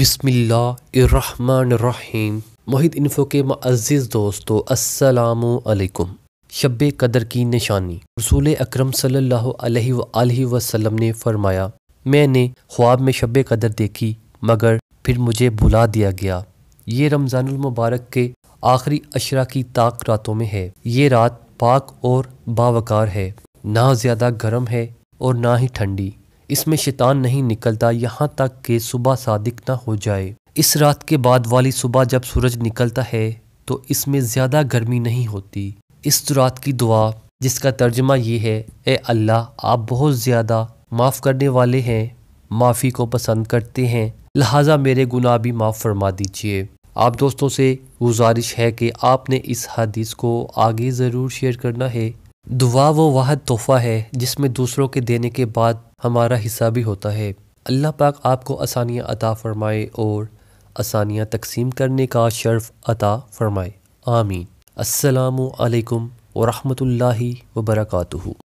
बिसमीम मोहित इन्फो के मज़ज़ दोस्तों असलकुम शब कदर की निशानी रसूल अक्रम सल्लल्लाहु अलैहि ने फरमाया मैंने ख्वाब में शब कदर देखी मगर फिर मुझे भुला दिया गया ये रमज़ानमबारक के आखिरी अशरा की ताक रातों में है ये रात पाक और बावकार है ना ज़्यादा गर्म है और ना ही ठंडी इसमें शैतान नहीं निकलता यहाँ तक कि सुबह सादिक ना हो जाए इस रात के बाद वाली सुबह जब सूरज निकलता है तो इसमें ज़्यादा गर्मी नहीं होती इस रात की दुआ जिसका तर्जमा ये है ए अल्लाह आप बहुत ज़्यादा माफ़ करने वाले हैं माफ़ी को पसंद करते हैं लिहाजा मेरे गुनाह भी माफ़ फरमा दीजिए आप दोस्तों से गुजारिश है कि आपने इस हदीस को आगे ज़रूर शेयर करना है दुआ वो वाहद तोहफ़ा है जिसमें दूसरों के देने के बाद हमारा हिस्सा भी होता है अल्लाह पाक आपको आसानियाँ अता फ़रमाए और आसानियाँ तकसीम करने का शर्फ़ अता फ़रमाए आमीन असलकम वरहमल वर्का